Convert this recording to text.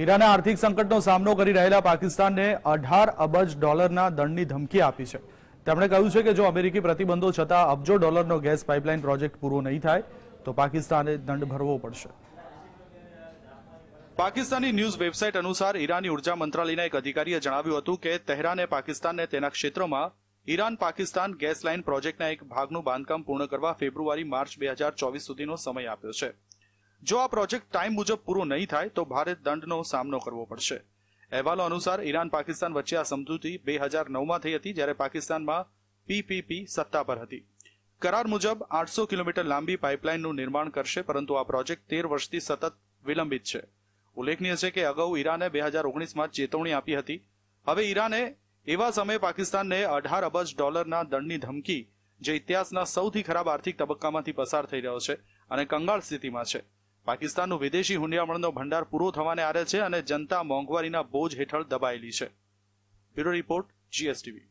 ઈરાને આર્થિક સંકટનો સામનો કરી રહેલા પાકિસ્તાનને અઢાર અબજ ડોલરના દંડની ધમકી આપી છે તેમણે કહ્યું છે કે જો અમેરિકી પ્રતિબંધો છતાં અબજો ડોલરનો ગેસ પાઇપલાઇન પ્રોજેક્ટ પૂરો નહીં થાય તો પાકિસ્તાને દંડ ભરવો પડશે પાકિસ્તાની ન્યૂઝ વેબસાઇટ અનુસાર ઈરાની ઉર્જા મંત્રાલયના એક અધિકારીએ જણાવ્યું હતું કે તહેરાને પાકિસ્તાનને તેના ક્ષેત્રોમાં ઈરાન પાકિસ્તાન ગેસ લાઇન પ્રોજેક્ટના એક ભાગનું બાંધકામ પૂર્ણ કરવા ફેબ્રુઆરી માર્ચ બે હજાર ચોવીસ સુધીનો સમય આપ્યો છે જો આ પ્રોજેક્ટ ટાઈમ મુજબ પૂરો નહીં થાય તો ભારત દંડનો સામનો કરવો પડશે અહેવાલો અનુસાર ઈરાન પાકિસ્તાન વચ્ચે આ સમજૂતી બે હજાર નવમાં થઈ હતી જ્યારે પાકિસ્તાનમાં પીપીપી સત્તા પર હતી કરાર મુજબ આઠસો કિલોમીટર લાંબી પાઇપલાઇનનું નિર્માણ કરશે પરંતુ આ પ્રોજેક્ટ તેર વર્ષથી સતત વિલંબિત છે ઉલ્લેખનીય છે કે અગાઉ ઈરાને બે હજાર ઓગણીસમાં ચેતવણી આપી હતી હવે ઈરાને એવા સમયે પાકિસ્તાનને અઢાર અબજ ડોલરના દંડની ધમકી જે ઇતિહાસના સૌથી ખરાબ આર્થિક તબક્કામાંથી પસાર થઈ રહ્યો છે અને કંગાળ સ્થિતિમાં છે પાકિસ્તાનનું વિદેશી હુંડિયામણનો ભંડાર પૂરો થવાને આરે છે અને જનતા મોંઘવારીના બોજ હેઠળ દબાયેલી છે બ્યુરો રિપોર્ટ જીએસટીવી